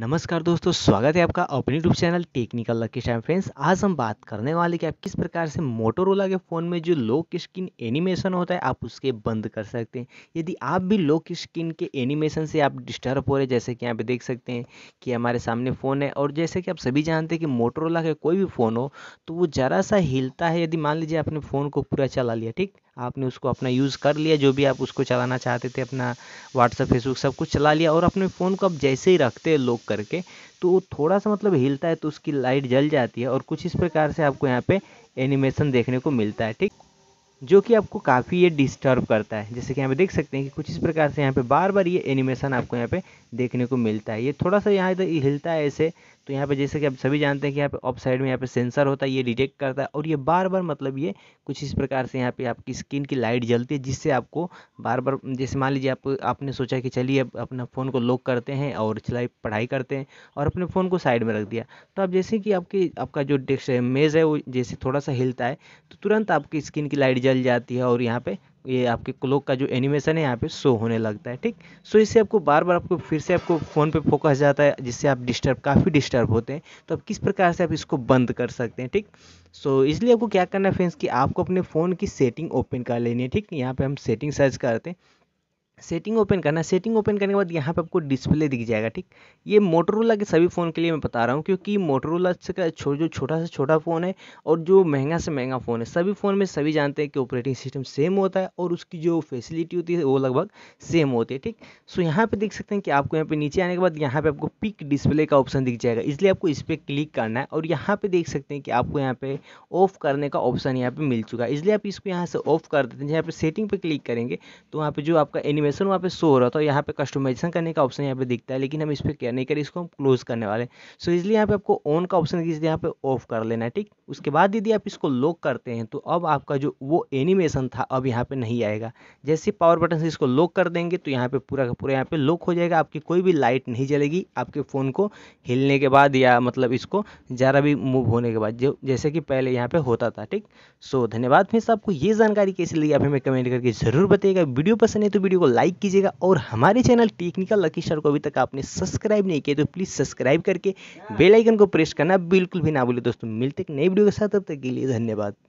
नमस्कार दोस्तों स्वागत है आपका अपने YouTube channel technical lucky time friends आज हम बात करने वाले कि आप किस प्रकार से मोटोरोला के फ़ोन में जो लोक स्क्रीन एनिमेशन होता है आप उसके बंद कर सकते हैं यदि आप भी लॉक स्क्रीन के एनिमेशन से आप डिस्टर्ब हो रहे जैसे कि यहाँ पे देख सकते हैं कि हमारे सामने फ़ोन है और जैसे कि आप सभी जानते हैं कि मोटोरोला का कोई भी फ़ोन हो तो वो ज़रा सा हिलता है यदि मान लीजिए आपने फ़ोन को पूरा चला लिया ठीक आपने उसको अपना यूज़ कर लिया जो भी आप उसको चलाना चाहते थे अपना व्हाट्सअप फेसबुक सब कुछ चला लिया और अपने फ़ोन को आप जैसे ही रखते हैं लॉक करके तो वो थोड़ा सा मतलब हिलता है तो उसकी लाइट जल जाती है और कुछ इस प्रकार से आपको यहाँ पे एनिमेशन देखने को मिलता है ठीक जो कि आपको काफ़ी ये डिस्टर्ब करता है जैसे कि यहाँ पे देख सकते हैं कि कुछ इस प्रकार से यहाँ पे बार बार ये एनिमेशन आपको यहाँ पे देखने को मिलता है ये थोड़ा सा यहाँ इधर हिलता है ऐसे तो यहाँ पे जैसे कि आप सभी जानते हैं कि यहाँ पे ऑफ साइड में यहाँ पे सेंसर होता है ये डिटेक्ट करता है और ये बार बार मतलब ये कुछ इस प्रकार से यहाँ पर आपकी स्किन की लाइट जलती है जिससे आपको बार बार जैसे मान लीजिए आप आपने सोचा कि चलिए अब अपना फ़ोन को लॉक करते हैं और चलाई पढ़ाई करते हैं और अपने फ़ोन को साइड में रख दिया तो आप जैसे कि आपकी आपका जो डेस्क मेज़ है वो जैसे थोड़ा सा हिलता है तो तुरंत आपकी स्किन की लाइट जल जाती है और यहाँ पे ये आपके क्लोक का जो एनिमेशन है यहाँ पे शो होने लगता है ठीक सो इससे आपको बार बार आपको फिर से आपको फ़ोन पे फोकस जाता है जिससे आप डिस्टर्ब काफ़ी डिस्टर्ब होते हैं तो आप किस प्रकार से आप इसको बंद कर सकते हैं ठीक सो इसलिए आपको क्या करना है फ्रेंड्स कि आपको अपने फ़ोन की सेटिंग ओपन कर लेनी है ठीक यहाँ पर हम सेटिंग सर्च करते हैं सेटिंग ओपन करना सेटिंग ओपन करने के बाद यहाँ पे आपको डिस्प्ले दिख जाएगा ठीक ये मोटरोला के सभी फ़ोन के लिए मैं बता रहा हूँ क्योंकि मोटरोला का छो, जो छोटा से छोटा फ़ोन है और जो महंगा से महंगा फ़ोन है सभी फ़ोन में सभी जानते हैं कि ऑपरेटिंग सिस्टम सेम होता है और उसकी जो फैसिलिटी होती है वो लगभग सेम होती है ठीक सो यहाँ पर देख सकते हैं कि आपको यहाँ पर नीचे आने के बाद यहाँ पर आपको पिक डिस्प्ले का ऑप्शन दिख जाएगा इसलिए आपको इस पर क्लिक करना है और यहाँ पर देख सकते हैं कि आपको यहाँ पर ऑफ़ करने का ऑप्शन यहाँ पर मिल चुका है इसलिए आप इसको यहाँ से ऑफ़ कर देते हैं यहाँ पर सेटिंग पर क्लिक करेंगे तो वहाँ पर जो आपका एनिमेट एनिमेशन वहाँ पे शो हो रहा था यहाँ पे कस्टमाइजेशन करने का ऑप्शन यहाँ पे दिखता है लेकिन हम इस पर केयर नहीं करें इसको हम क्लोज करने वाले सो इसलिए यहाँ पे आपको ऑन का ऑप्शन दीजिए यहाँ पे ऑफ कर लेना है ठीक उसके बाद यदि आप इसको लॉक करते हैं तो अब आपका जो वो एनिमेशन था अब यहाँ पर नहीं आएगा जैसे पावर बटन से इसको लॉक कर देंगे तो यहाँ पर पूरा का पूरा यहाँ पर लॉक हो जाएगा आपकी कोई भी लाइट नहीं जलेगी आपके फ़ोन को हिलने के बाद या मतलब इसको ज़रा भी मूव होने के बाद जो जैसे कि पहले यहाँ पर होता था ठीक सो धन्यवाद फिर आपको ये जानकारी कैसे लगी आप हमें कमेंट करके ज़रूर बताइएगा वीडियो पसंद है तो वीडियो को लाइक कीजिएगा और हमारे चैनल टेक्निकल लकी शर को अभी तक आपने सब्सक्राइब नहीं किया तो प्लीज़ सब्सक्राइब करके बेलाइकन को प्रेस करना बिल्कुल भी ना भूलिए दोस्तों मिलते नए नई वीडियो के साथ अब तक के लिए धन्यवाद